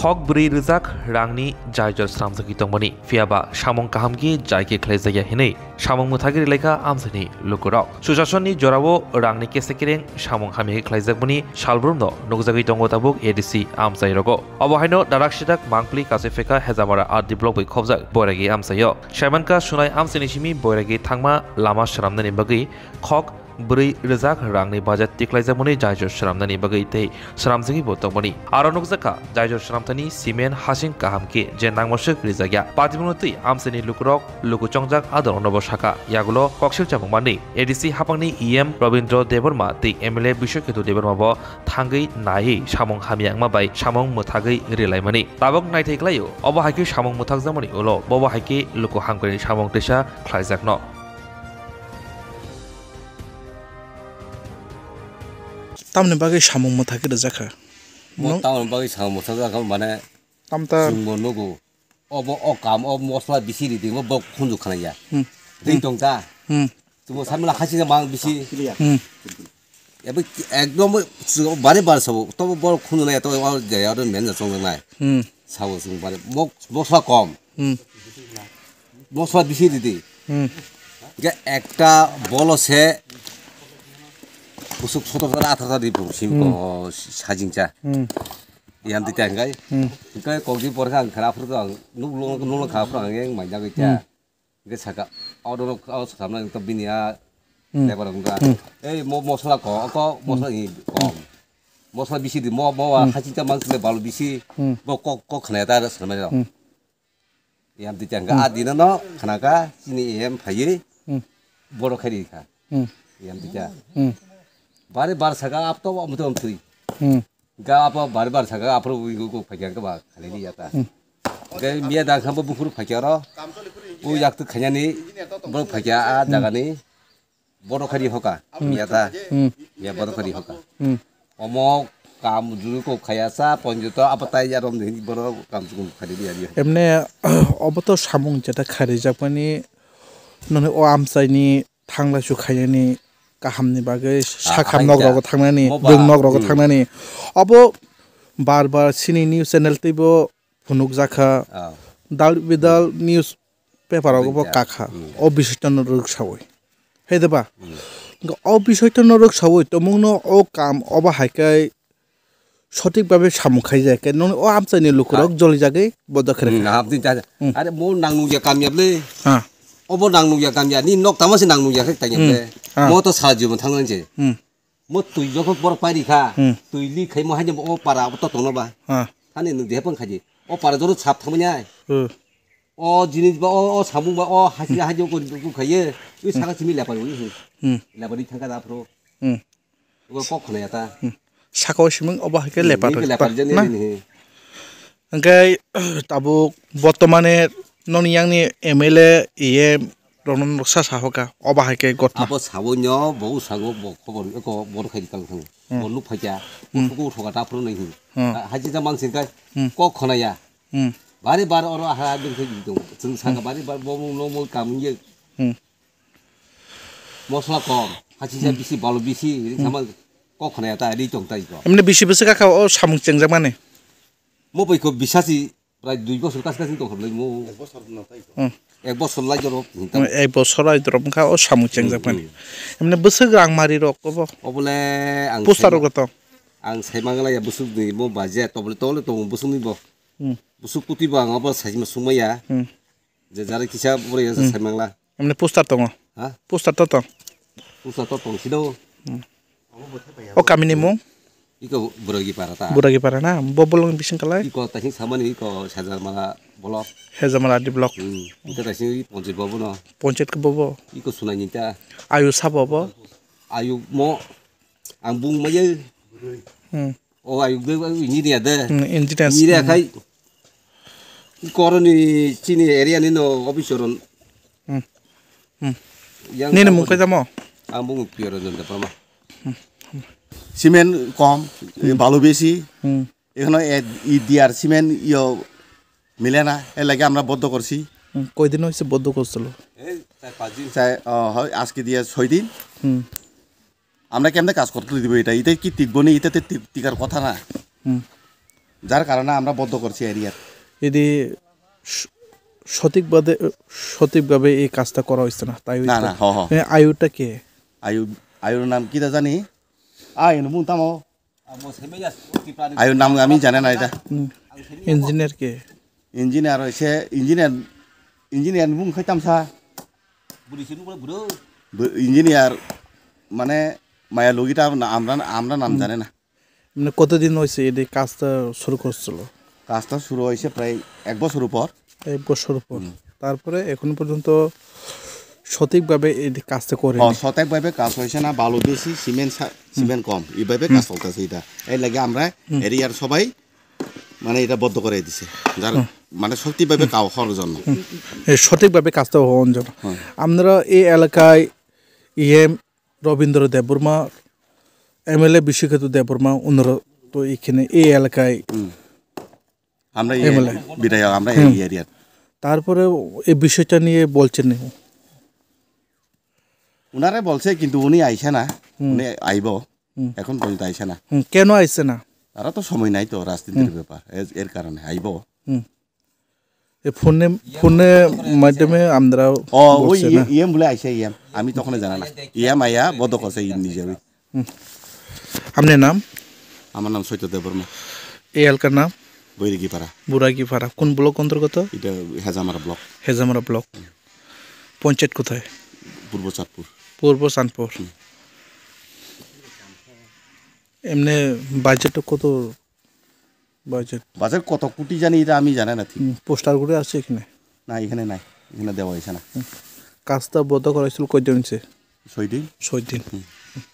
খক ব্রি রিজাক ബുറി റിസാഖ് റാങ്നി জায়জর সামসকিতমনি ফিয়াবা সামং কাহামগি জায়কে জায়গা হিনে সামং মুথাগির লেখা আমসনি লুকুরক সুশাসননি জরাবো রাংনি কে সেকিরেং সামং হামিগে খেলাইজাকমনি সালব্রুমন নগজাগি তাবুক এডিসি আমসাই রগ অবহাইন দারাক সিটাক মাংপলি কাছে ফেকা হেজামারা আর ডিব্লক বই খবজাক বৈরাগী আমসাইয় সাইমানকা সুনাই আমসনি বৈরাগী থাংমা লামা সারামনানি বাকি খক ब्रै रोजा रांनि बाजेट देख्लायजामुनि जायजर सोरामनायनि बागै दै सोरामजोंनि बर्तमानि आरो नगजाखा जायजर सोरामथानि सिमेन्ट हासिं काहामके जे नांमसक रिजागिया बादिमुनतै आमसेनि लुकुरक लुकुचंजाक आदर नबसाखा यागुल कक्सिल चामुमानि एडिसि हापांनि इएम रबीन्द्र देबरमा दै एमएलए बिशकेतु देबरमाब थांगै नायै सामं हामियांमा बाय सामं मोथागै रिलायमानि ताबक नायथैग्लायो अबहायखि सामं मोथागजामानि उल बबहायखि लुकु हांगनि सामं दैसा ख्लायजाकन tamni bagui samung mo thaki rwjaka mo tamni bagui samung mo thaki rwjaka mane tamta jungmo nugu obo o kam o mosla bisi ri dingo bo khunju khana ya ring tong ta tumo samla khasi ma bisi এবার একদম বারে বারে সব তবে বড় খুন নাই তবে আর জায়গাটা মেন সঙ্গে নাই সাবো সঙ্গে বারে মশলা কম মশলা বেশি দিদি একটা বল সে 무슨 소도가 나타가 되고 심고 사진자 yamdi teng kai kai kogi por kang kara fur kang nuk lu nuk lu ka fur kang yang manja kai tia kai saka au do au sakam na to binia le par kang ka ei mo mo sala ko ko mo sala i ko mo sala bisi di mo mo wa haji ta mang le balu bisi bo ko ko khna ta ra sama ra yamdi teng ka adi na no khna ka sini em phaye boro khari ka yamdi ta 바리 바르사가 앞도 아무도 없더니 그러니까 아빠 바리 바르사가 앞으로 이거 꼭 파견 거봐 갈리니 야다 그러니까 미야다 한번 부풀 파견어 우 약도 가냐니 뭐 파견 아 나가니 뭐로 가리 허가 미야다 미야 뭐로 가리 허가 어머 काम जुरु को खाया सा पंजो तो अब ताई यार हमने ही बड़ा काम जुरु को खरीद लिया दिया हमने अब तो सामुंग जैसा खरीद जब पनी नने ओ आम साइनी थांगला शुक्र यानी गाहामनि बागै साखा नग्राखौ थांनानै दों नग्राखौ थांनानै अब बार बार सिनि निउस चेनेलथिबो फुनुक जाखा दाल बिदाल निउस पेपारावबो काखा अ बिसयतन रोग सावै हैदबा অ বিষয়তন রোগ সাবই তমুন অ কাম অবা হাইকাই সঠিকভাবে সামু খাই যায় কেন ও আমচাইনি লোকরক জলি জাগে বদা খেলে আরে মো নাংনু যা কামিয়াবলে অব নাংনু যা কামিয়া নি নক তামাসে নাংনু যা খাই তাই মই তো সাহায্য থাকলেন যে মই তুই যখন বড় পারি খা তুই লি খাই মই হাইজে ও পারা তো তনবা থানে নুদে হেপন খাজি ও পারা জোর ছাপ থামে যায় ও জিনিস বা ও ও সামু বা ও হাসি হাসি করি খাইয়ে তুই সাকা চিমি লেপারি বলি লেপারি থাকা তারপর কখনো এটা সাকা সিমং অবা হাকে লেপারি লেপারি জানি ओमफ्राय टाबुक बर्तमाने ननियांनि एम एल ए ৰণনচা চাহকা অবাহেকে গতমা চাবন বৌ চাং বন খাই দি কালো বনলু ফাইকা উঠকা তাৰপৰা নাই হাজি যা মানুহ গাই ক খনাইয়া বাৰে বাৰ অৰ হা দিন দিওঁ যোন চাঙা বাৰে বাৰ বম নম কাম মছলা কম হাজি যা বেছি বালু বেছি ক খনাইয়া তাৰ ৰিটং তাৰিখ মানে বেছি বেছি কাষা অ চামু চেংজা মানে মই বৈকো বিশ্বাসী প্ৰায় দুই বছৰ কাছে কাছে দখল লৈ মোৰ এক বছৰ আইদ্ৰব এক বছৰ আইদ্ৰবা চামুচেং মানে বছৰ আং মাৰি ৰ ক'ব অবলে পোষ্টাৰক আং চাইমাঙা লাগে বস্তু দিব বাজে তবলে তবলে তবু বস্তু নিব বস্তু কুটিব আং অবলে চাইমা সুমাইয়া যে যাৰে কিছা বুলি আছে চাইমাংলা মানে পোষ্টাৰ তং হা পোষ্টাৰ তং পোষ্টাৰ তং পোষ্টাৰ তং অ কামিনী মোক Iko buragi parata. Buragi parana, bobolong bising kalai. Iko tasing sama nih iko hezamala blok. bolok. di blok. Hmm. Iko tasing poncet bobo no. Poncet ke bobo. Iko sunanya kita. Ayu sa bobo. Ayu mo ambung maje. Hmm. Oh ayu gue ini dia ada. Hmm, ini dia. Ini dia kai. Iko ni sini area ni no ofisoron. Hmm. Hmm. Ini sama. Ambung piara janda perma. Cement কম বালু বেশি এখানে ইট দিয়ার cement ইয়ে মিলে না এর লাগে আমরা বদ্ধ করছি কয়দিন হয়েছে বদ্ধ করছিল আজকে দিয়ে ছয় দিন আমরা কেমনে কাজ করতে দিব এটা এটা কি টিকবো না এটাতে টিকার কথা না যার কারণে আমরা বদ্ধ করছি এরিয়ার যদি সঠিকভাবে সঠিকভাবে এই কাজটা করা হয়েছে না তাই না আয়ুটা কে আয়ু আয়ুর নাম কি তা জানি আয়ু নাম আমি জানে না এটা ইঞ্জিনিয়ার কে ইঞ্জিনিয়ার এসে ইঞ্জিনিয়ার ইঞ্জিনিয়ার বুং খাইতাম সা ইঞ্জিনিয়ার মানে মায়া লগিটা আমরা আমরা নাম জানে না মানে কতদিন হয়েছে এদের কাজটা শুরু করছিল কাজটা শুরু হয়েছে প্রায় এক বছর উপর এক বছর উপর তারপরে এখন পর্যন্ত সঠিকভাবে এই কাজটা করে সঠিকভাবে কাজ হয়েছে না বালু বেশি সিমেন্ট সিমেন্ট কম এইভাবে কাজ চলতেছে এটা এই লাগে আমরা এরিয়ার সবাই মানে এটা বদ্ধ করে দিছে যার মানে সঠিকভাবে কাজ হওয়ার জন্য সঠিকভাবে কাজটা হওয়ার জন্য আমরা এই এলাকায় ইএম Rabindra Debbarma M L A বিশ্বখ্যাত দেববর্মা অন্য তো এখানে এই এলাকায় আমরা এম আমরা এই এরিয়ার তারপরে এই বিষয়টা নিয়ে বলছেন উনারে বলছে কিন্তু উনি আইসে না উনি আইব এখন পর্যন্ত আইসে না কেন আইসে না তারা তো সময় নাই তো রাজনীতির ব্যাপার এর কারণে আইব ফোনে ফোনে মাধ্যমে আমরা ও ওই ইএম বলে আইসে ইএম আমি তখন জানা না ইএম আইয়া বদক আছে ইন নিজে আপনার নাম আমার নাম সৈত দেববর্মা এই এলাকার নাম বৈরাগীপাড়া বুরাগীপাড়া কোন ব্লক অন্তর্গত এটা হেজামারা ব্লক হেজামারা ব্লক পঞ্চায়েত কোথায় পূর্ব চাঁদপুর পূর্ব চাঁদপুর এমনি বাজেটটা কত বাজেট বাজেট কত কোটি জানি এটা আমি জানি না পোস্টার পোস্টারগুলো আছে এখানে না এখানে নাই এখানে দেওয়া হয়েছে না কাজটা বদ্ধ করেছিল কয়জন ছয় দিন ছয় দিন